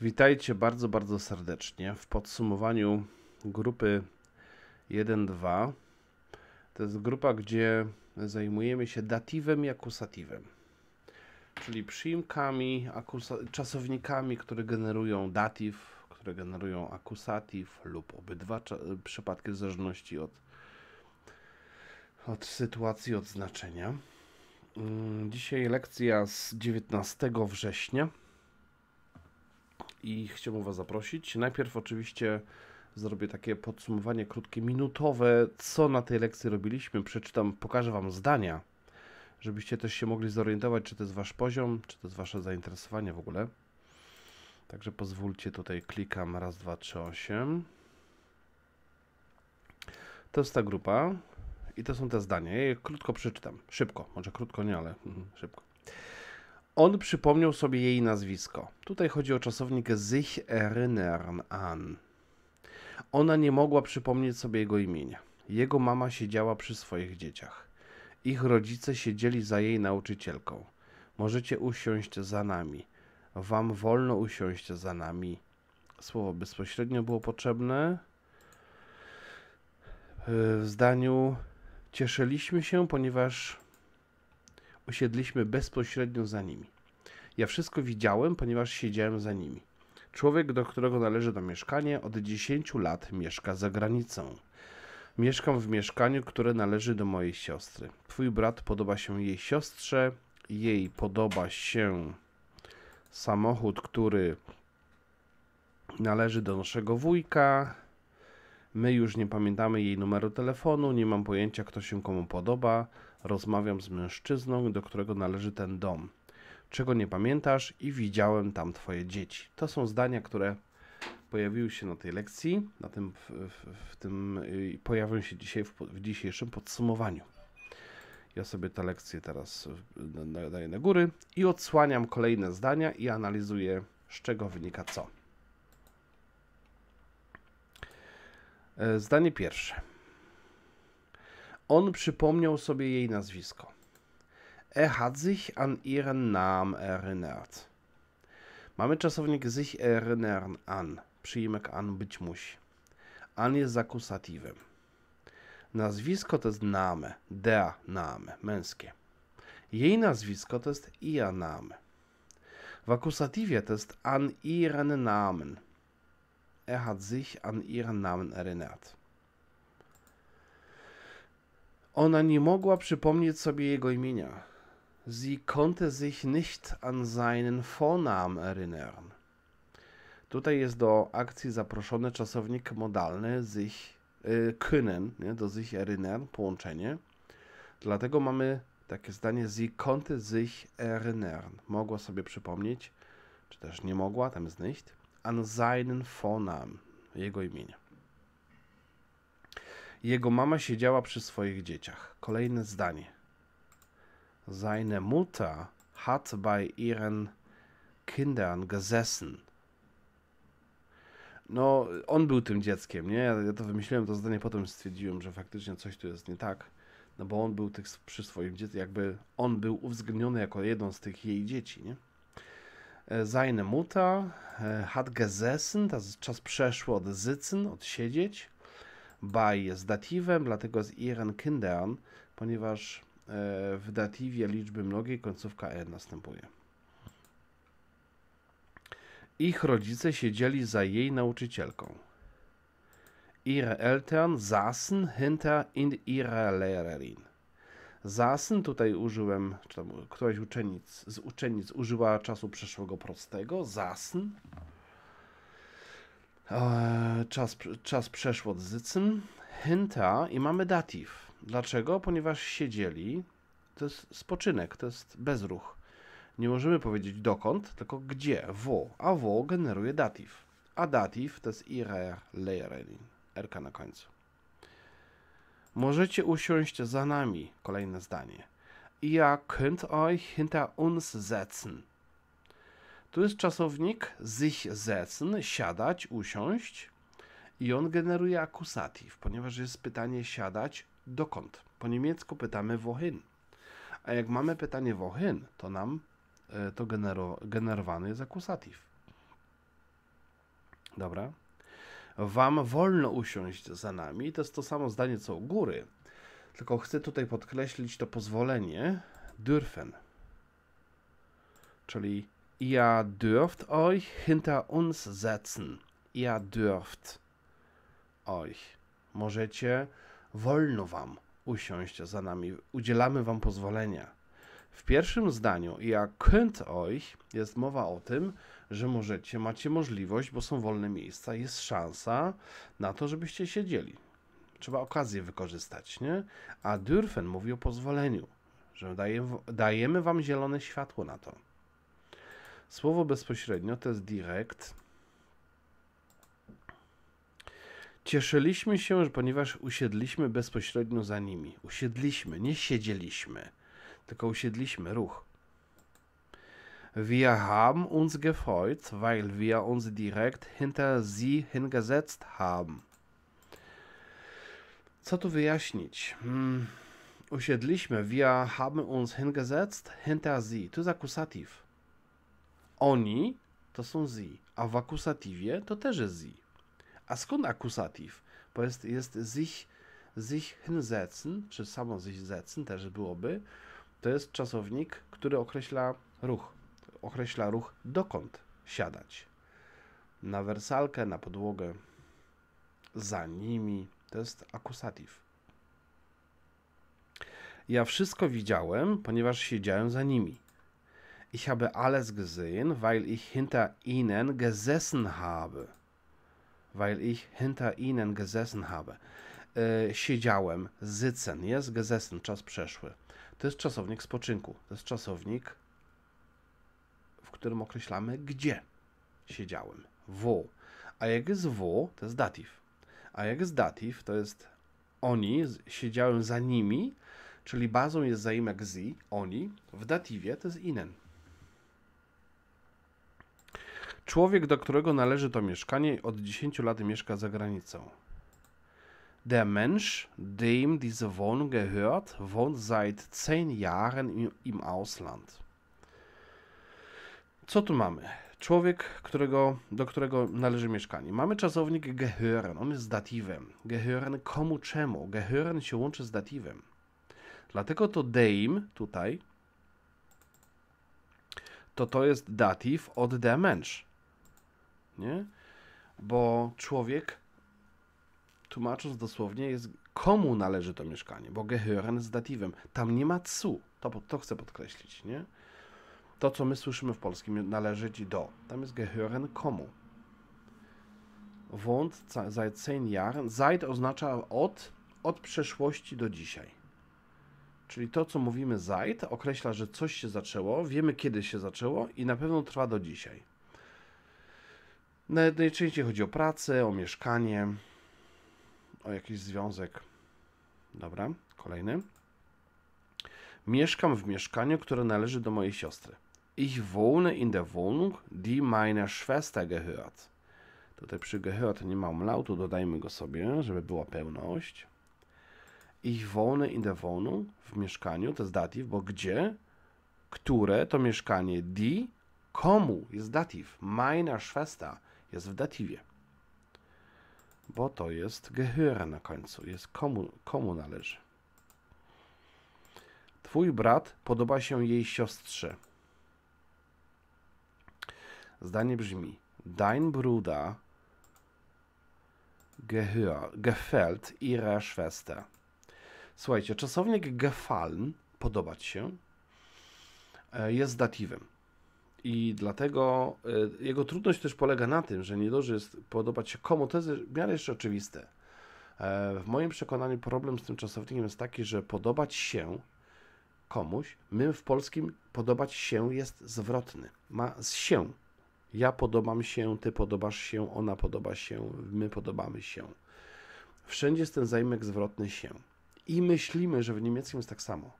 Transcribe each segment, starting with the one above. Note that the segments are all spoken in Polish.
Witajcie bardzo, bardzo serdecznie w podsumowaniu grupy 1.2. To jest grupa, gdzie zajmujemy się datywem i akusatywem, czyli przyimkami, czasownikami, które generują datyw, które generują akusatyw lub obydwa przypadki w zależności od, od sytuacji, od znaczenia. Mm, dzisiaj lekcja z 19 września i chciałbym Was zaprosić. Najpierw oczywiście zrobię takie podsumowanie krótkie, minutowe, co na tej lekcji robiliśmy. Przeczytam, pokażę Wam zdania, żebyście też się mogli zorientować, czy to jest Wasz poziom, czy to jest Wasze zainteresowanie w ogóle. Także pozwólcie, tutaj klikam raz, dwa, trzy, osiem. To jest ta grupa i to są te zdania. Ja je krótko przeczytam. Szybko, może krótko nie, ale mhm, szybko. On przypomniał sobie jej nazwisko. Tutaj chodzi o czasownik sich erinnern an. Ona nie mogła przypomnieć sobie jego imienia. Jego mama siedziała przy swoich dzieciach. Ich rodzice siedzieli za jej nauczycielką. Możecie usiąść za nami. Wam wolno usiąść za nami. Słowo bezpośrednio było potrzebne. W zdaniu cieszyliśmy się, ponieważ usiedliśmy bezpośrednio za nimi. Ja wszystko widziałem, ponieważ siedziałem za nimi. Człowiek, do którego należy to mieszkanie, od 10 lat mieszka za granicą. Mieszkam w mieszkaniu, które należy do mojej siostry. Twój brat podoba się jej siostrze, jej podoba się samochód, który należy do naszego wujka, My już nie pamiętamy jej numeru telefonu, nie mam pojęcia, kto się komu podoba. Rozmawiam z mężczyzną, do którego należy ten dom. Czego nie pamiętasz i widziałem tam twoje dzieci. To są zdania, które pojawiły się na tej lekcji, na tym, w, w, w tym y, pojawią się dzisiaj w, w, dzisiejszym podsumowaniu. Ja sobie tę lekcję teraz y, daję na góry i odsłaniam kolejne zdania i analizuję, z czego wynika co. E, zdanie pierwsze. On przypomniał sobie jej nazwisko. Er hat sich an ihren Namen erinnert. Mamy czasownik sich erinnern an. Przyjmek an być musi. An jest zakusatywem. Nazwisko to jest name, der name, męskie. Jej nazwisko to jest ihr name. W akusatywie to jest an ihren Namen, Er hat sich an ihren Namen erinnert. Ona nie mogła przypomnieć sobie jego imienia. Sie konnte sich nicht an seinen Vornamen erinnern. Tutaj jest do akcji zaproszony czasownik modalny sich y, können, nie? do sich erinnern, połączenie. Dlatego mamy takie zdanie sie konnte sich erinnern. Mogła sobie przypomnieć, czy też nie mogła, tam jest nicht an seinen Vornamen, jego imienia. Jego mama siedziała przy swoich dzieciach. Kolejne zdanie. Seine Mutter hat bei ihren Kindern gesessen. No, on był tym dzieckiem, nie? Ja to wymyśliłem, to zdanie potem stwierdziłem, że faktycznie coś tu jest nie tak. No bo on był tych, przy swoim dziecku, jakby on był uwzględniony jako jedną z tych jej dzieci, nie? E, Seine Mutter e, hat gesessen, czas przeszły od sitzen, od siedzieć, by jest datywem, dlatego z ihren Kindern, ponieważ e, w datywie liczby mnogiej końcówka e następuje. Ich rodzice siedzieli za jej nauczycielką. Ihre Eltern saßen hinter in ihrer Lehrerin. Zasn tutaj użyłem, czy tam któraś uczennic, z uczennic użyła czasu przeszłego prostego, zasn. E, czas, czas przeszło zycyn, hinta i mamy datif. Dlaczego? Ponieważ siedzieli, to jest spoczynek, to jest bezruch. Nie możemy powiedzieć dokąd, tylko gdzie, wo, a wo generuje datif. A datif to jest ire, lejeren, erka na końcu. Możecie usiąść za nami. Kolejne zdanie. Ihr könnt euch hinter uns setzen. Tu jest czasownik sich setzen, siadać, usiąść. I on generuje akusatyw, ponieważ jest pytanie siadać dokąd. Po niemiecku pytamy wohin. A jak mamy pytanie wohin, to nam e, to generowany jest akusatyw. Dobra. Wam wolno usiąść za nami. To jest to samo zdanie co u góry. Tylko chcę tutaj podkreślić to pozwolenie dürfen. Czyli ja dürft euch hinter uns setzen. Ja dürft euch. Możecie, wolno wam usiąść za nami. Udzielamy wam pozwolenia. W pierwszym zdaniu ja könnt euch jest mowa o tym, że możecie, macie możliwość, bo są wolne miejsca, jest szansa na to, żebyście siedzieli. Trzeba okazję wykorzystać, nie? A Dürfen mówi o pozwoleniu, że daje, dajemy wam zielone światło na to. Słowo bezpośrednio to jest direct. Cieszyliśmy się, że ponieważ usiedliśmy bezpośrednio za nimi. Usiedliśmy, nie siedzieliśmy, tylko usiedliśmy ruch. Wir haben uns gefreut, weil wir uns direkt hinter sie hingesetzt haben. Co tu wyjaśnić? Hmm. Usiedliśmy, wir haben uns hingesetzt, hinter sie. To jest akusatyw. Oni to są sie, a w akusatywie to też jest sie. A skąd akusatyw? Bo jest, jest sich, sich hinsetzen, czy samo sich setzen też byłoby. To jest czasownik, który określa ruch określa ruch, dokąd siadać. Na wersalkę, na podłogę, za nimi. To jest akusatyw. Ja wszystko widziałem, ponieważ siedziałem za nimi. Ich habe alles gesehen, weil ich hinter ihnen gesessen habe. Weil ich hinter ihnen gesessen habe. E, siedziałem, zycen jest gesessen, czas przeszły. To jest czasownik spoczynku, to jest czasownik w którym określamy, gdzie siedziałem. W. A jak jest W, to jest datif, A jak jest datif to jest oni, siedziałem za nimi, czyli bazą jest zaimek zi, oni, w datywie to jest inen. Człowiek, do którego należy to mieszkanie, od 10 lat mieszka za granicą. Der Mensch, dem diese Wohnung gehört, wohnt seit 10 Jahren im Ausland. Co tu mamy? Człowiek, którego, do którego należy mieszkanie. Mamy czasownik gehören, on jest z datywem. Gehören komu czemu? Gehören się łączy z datywem. Dlatego to deim tutaj to to jest datyw od der Mensch. Nie? Bo człowiek, tłumacząc dosłownie, jest komu należy to mieszkanie, bo gehören z datywem. Tam nie ma cu. To, to chcę podkreślić, nie? To, co my słyszymy w polskim, należeć do. Tam jest gehören komu. Wohnt seit zehn Jahren. Seit oznacza od, od przeszłości do dzisiaj. Czyli to, co mówimy seit, określa, że coś się zaczęło, wiemy kiedy się zaczęło i na pewno trwa do dzisiaj. Najczęściej chodzi o pracę, o mieszkanie, o jakiś związek. Dobra, kolejny. Mieszkam w mieszkaniu, które należy do mojej siostry ich wohne in der Wohnung, die meiner Schwester gehört. Tutaj przy gehört nie ma umlautu, dodajmy go sobie, żeby była pełność. Ich wohne in der Wohnung, w mieszkaniu, to jest datyw, bo gdzie, które to mieszkanie, die, komu jest datyw, meiner Schwester jest w datywie. Bo to jest gehöre na końcu, jest komu, komu należy. Twój brat podoba się jej siostrze. Zdanie brzmi: Dein Bruder gehör, gefällt ihre Schwester. Słuchajcie, czasownik gefallen, podobać się, e, jest datywem. I dlatego e, jego trudność też polega na tym, że nie dość jest podobać się komu, to jest w miarę jeszcze oczywiste. E, w moim przekonaniu problem z tym czasownikiem jest taki, że podobać się komuś, my w polskim podobać się jest zwrotny. Ma z się ja podobam się, ty podobasz się, ona podoba się, my podobamy się. Wszędzie jest ten zajmek zwrotny się. I myślimy, że w niemieckim jest tak samo.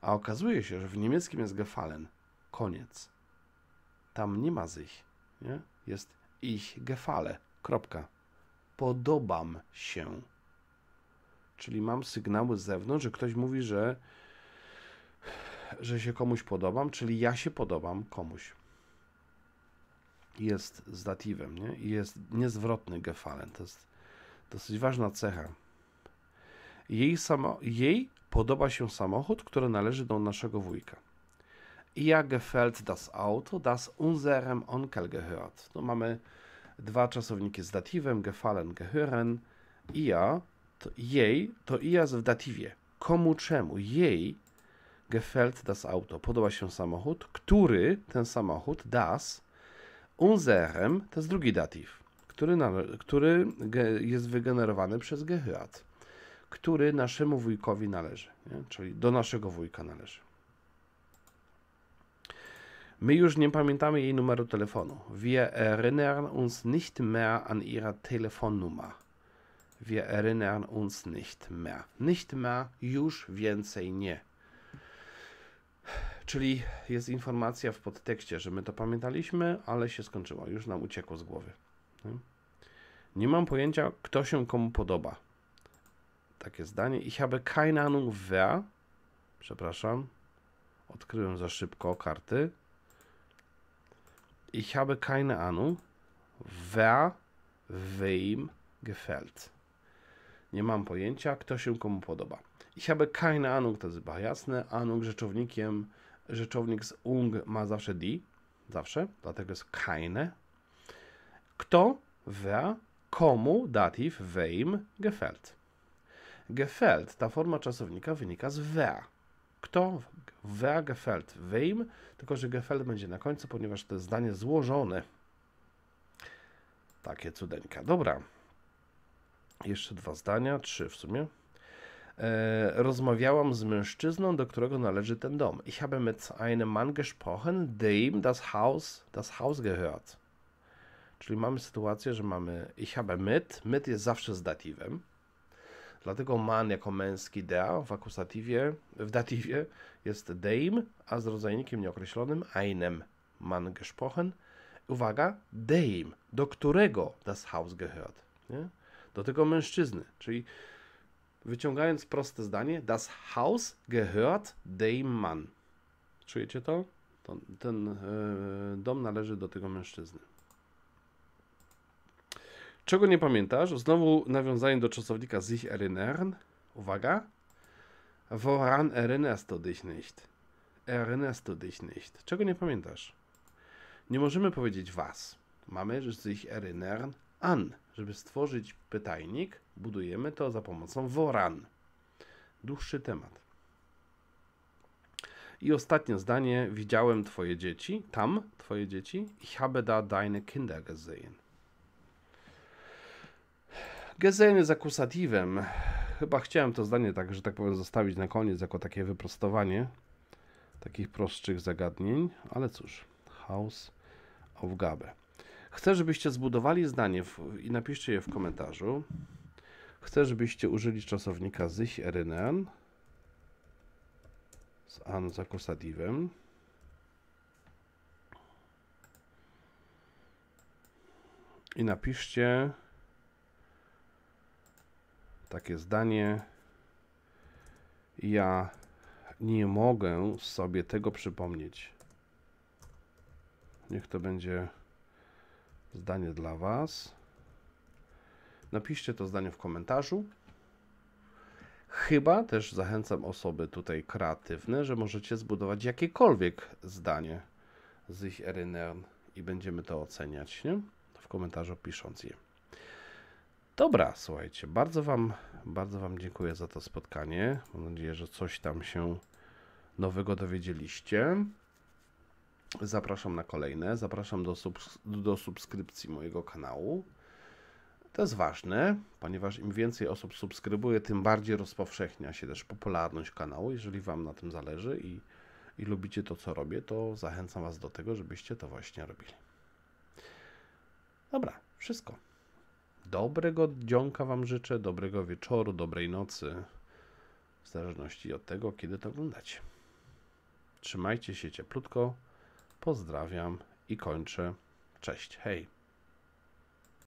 A okazuje się, że w niemieckim jest gefallen. Koniec. Tam nie ma sich. Nie? Jest ich gefale. Kropka. Podobam się. Czyli mam sygnały z zewnątrz, że ktoś mówi, że, że się komuś podobam, czyli ja się podobam komuś jest z datywem nie? i jest niezwrotny gefallen. To jest dosyć ważna cecha. Jej, samo, jej podoba się samochód, który należy do naszego wujka. Ja gefällt das Auto, das unserem Onkel gehört. Tu mamy dwa czasowniki z datywem, gefallen, gehören. Ja, to jej, to ja jest w datywie. Komu, czemu? Jej gefällt das Auto. Podoba się samochód, który ten samochód, das, Unserem to jest drugi datyw, który, który jest wygenerowany przez Gehyat, który naszemu wujkowi należy, nie? czyli do naszego wujka należy. My już nie pamiętamy jej numeru telefonu. Wir erinnern uns nicht mehr an ihre Telefonnummer. Wir erinnern uns nicht mehr. Nicht mehr, już więcej nie. Czyli jest informacja w podtekście, że my to pamiętaliśmy, ale się skończyło, już nam uciekło z głowy. Nie, mam pojęcia, kto się komu podoba. Takie zdanie. Ich habe keine Ahnung wer. Przepraszam. Odkryłem za szybko karty. Ich habe keine Ahnung wer wem gefällt. Nie mam pojęcia, kto się komu podoba. Ich habe keine Ahnung, to jest chyba jasne. Ahnung rzeczownikiem rzeczownik z ung ma zawsze di, zawsze, dlatego jest keine. Kto, wer, komu dativ, weim gefällt. Gefällt, ta forma czasownika wynika z wer. Kto, wer gefällt, weim? tylko że gefällt będzie na końcu, ponieważ to jest zdanie złożone. Takie cudeńka. Dobra. Jeszcze dwa zdania, trzy w sumie. E, rozmawiałam z mężczyzną, do którego należy ten dom. Ich habe mit einem Mann gesprochen, dem das Haus, das Haus gehört. Czyli mamy sytuację, że mamy ich habe mit, mit jest zawsze z datywem. Dlatego man jako męski der w akusatywie, w datywie jest dem, a z rodzajnikiem nieokreślonym einem man gesprochen. Uwaga, dem, do którego das Haus gehört. Nie? Do tego mężczyzny, czyli wyciągając proste zdanie, das Haus gehört dem Mann. Czujecie to? to ten yy, dom należy do tego mężczyzny. Czego nie pamiętasz? Znowu nawiązanie do czasownika sich erinnern. Uwaga. Woran erinnerst du dich nicht? Erinnerst du dich nicht? Czego nie pamiętasz? Nie możemy powiedzieć was. Mamy sich erinnern an. Żeby stworzyć pytajnik, budujemy to za pomocą woran. Dłuższy temat. I ostatnie zdanie. Widziałem twoje dzieci, tam twoje dzieci. Ich habe da deine Kinder gesehen. Gesehen jest akusativem. Chyba chciałem to zdanie tak, że tak powiem, zostawić na koniec jako takie wyprostowanie takich prostszych zagadnień, ale cóż, of Gabe. Chcę, żebyście zbudowali zdanie w, i napiszcie je w komentarzu. Chcę, żebyście użyli czasownika sich erinnern z an za I napiszcie takie zdanie. Ja nie mogę sobie tego przypomnieć. Niech to będzie zdanie dla Was. Napiszcie to zdanie w komentarzu. Chyba też zachęcam osoby tutaj kreatywne, że możecie zbudować jakiekolwiek zdanie z ich Erinern i będziemy to oceniać nie? w komentarzu pisząc je. Dobra, słuchajcie, bardzo wam, bardzo wam dziękuję za to spotkanie. Mam nadzieję, że coś tam się nowego dowiedzieliście. Zapraszam na kolejne. Zapraszam do, subs do subskrypcji mojego kanału. To jest ważne, ponieważ im więcej osób subskrybuje, tym bardziej rozpowszechnia się też popularność kanału. Jeżeli Wam na tym zależy i, i lubicie to, co robię, to zachęcam Was do tego, żebyście to właśnie robili. Dobra, wszystko. Dobrego dzionka Wam życzę, dobrego wieczoru, dobrej nocy, w zależności od tego, kiedy to oglądacie. Trzymajcie się cieplutko. Pozdrawiam i kończę. Cześć, hej.